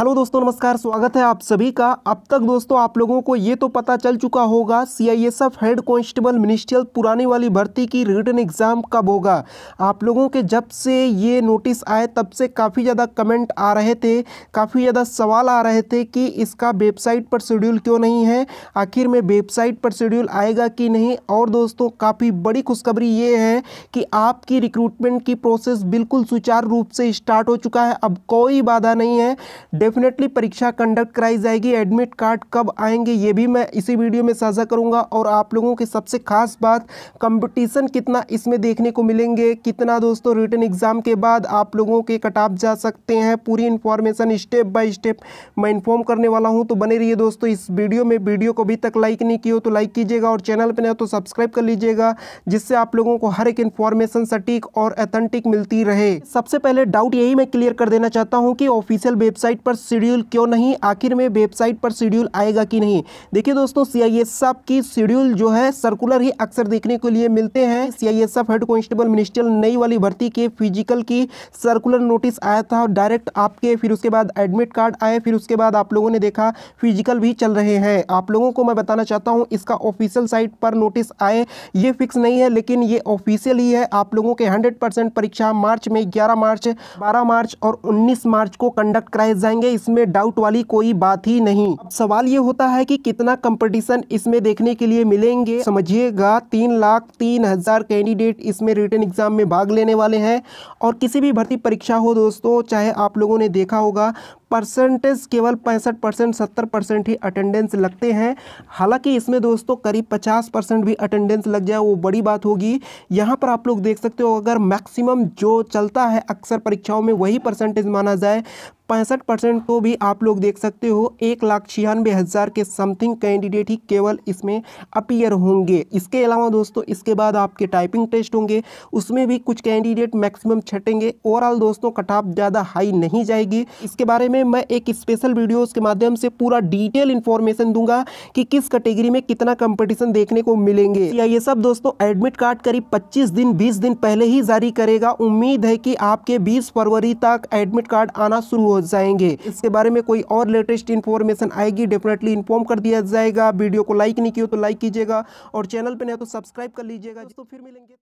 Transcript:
hello दोस्तों नमस्कार स्वागत है आप सभी का अब तक दोस्तों आप लोगों को ये तो पता चल चुका होगा C I S F head constable ministerial पुरानी वाली भर्ती की रिटर्न एग्ज़ाम कब होगा आप लोगों के जब से ये नोटिस आए तब से काफ़ी ज़्यादा कमेंट आ रहे थे काफ़ी ज़्यादा सवाल आ रहे थे कि इसका वेबसाइट पर शेड्यूल क्यों नहीं है आखिर में वेबसाइट पर शेड्यूल आएगा कि नहीं और दोस्तों काफ़ी बड़ी खुशखबरी ये है कि आपकी रिक्रूटमेंट की प्रोसेस बिल्कुल सुचारू रूप से स्टार्ट हो चुका है अब कोई बाधा नहीं है डेफिनेटली परीक्षा कंडक्ट कराई जाएगी एडमिट कार्ड कब आएंगे ये भी मैं इसी वीडियो में साझा करूंगा और आप लोगों की सबसे खास बात कंपटीशन कितना इसमें देखने को मिलेंगे कितना दोस्तों रिटर्न एग्ज़ाम के बाद आप लोगों के कट ऑफ जा सकते हैं पूरी इन्फॉर्मेशन स्टेप बाय स्टेप मैं इन्फॉर्म करने वाला हूँ तो बने रहिए दोस्तों इस वीडियो में वीडियो को अभी तक लाइक नहीं की हो तो लाइक कीजिएगा और चैनल पर नहीं हो तो सब्सक्राइब कर लीजिएगा जिससे आप लोगों को हर एक इन्फॉर्मेशन सटीक और अथेंटिक मिलती रहे सबसे पहले डाउट यही मैं क्लियर कर देना चाहता हूँ कि ऑफिशियल वेबसाइट पर पर शेड्यूल क्यों नहीं आखिर में वेबसाइट पर शेड्यूल आएगा कि नहीं देखिए दोस्तों सी आई एस एफ की शेड्यूल जो है सर्कुलर ही अक्सर देखने के लिए मिलते हैं C I S F head constable ministerial नई वाली भर्ती के फिजिकल की सर्कुलर नोटिस आया था डायरेक्ट आपके फिर उसके बाद एडमिट कार्ड आए फिर उसके बाद आप लोगों ने देखा फिजिकल भी चल रहे हैं आप लोगों को मैं बताना चाहता हूँ इसका ऑफिशियल साइट पर नोटिस आए ये फिक्स नहीं है लेकिन ये ऑफिशियल ही है आप लोगों के हंड्रेड परीक्षा मार्च में ग्यारह मार्च बारह मार्च और उन्नीस मार्च को कंडक्ट कराए जाएंगे करेंगे इसमें डाउट वाली कोई बात ही नहीं अब सवाल ये होता है कि कितना कंपटीशन इसमें देखने के लिए मिलेंगे समझिएगा तीन लाख तीन हजार कैंडिडेट इसमें रिटर्न एग्जाम में भाग लेने वाले हैं और किसी भी भर्ती परीक्षा हो दोस्तों चाहे आप लोगों ने देखा होगा परसेंटेज केवल पैंसठ परसेंट सत्तर परसेंट ही अटेंडेंस लगते हैं हालांकि इसमें दोस्तों करीब पचास परसेंट भी अटेंडेंस लग जाए वो बड़ी बात होगी यहाँ पर आप लोग देख सकते हो अगर मैक्सिमम जो चलता है अक्सर परीक्षाओं में वही परसेंटेज माना जाए पैंसठ परसेंट को तो भी आप लोग देख सकते हो एक लाख छियानवे हज़ार के समथिंग कैंडिडेट ही केवल इसमें अपीयर होंगे इसके अलावा दोस्तों इसके बाद आपके टाइपिंग टेस्ट होंगे उसमें भी कुछ कैंडिडेट मैक्सिमम छटेंगे ओवरऑल दोस्तों कटाप ज़्यादा हाई नहीं जाएगी इसके बारे में में मैं एक स्पेशल वीडियोस के माध्यम से पूरा डिटेल इन्फॉर्मेशन दूंगा कि किस कैटेगरी में कितना कंपटीशन देखने को मिलेंगे या ये सब दोस्तों एडमिट कार्ड करीब 25 दिन 20 दिन पहले ही जारी करेगा उम्मीद है कि आपके 20 फरवरी तक एडमिट कार्ड आना शुरू हो जाएंगे इसके बारे में कोई और लेटेस्ट इन्फॉर्मेशन आएगी डेफिनेटली इन्फॉर्म कर दिया जाएगा वीडियो को लाइक नहीं किया तो लाइक कीजिएगा और चैनल पर नहीं तो सब्सक्राइब कर लीजिएगा तो फिर मिलेंगे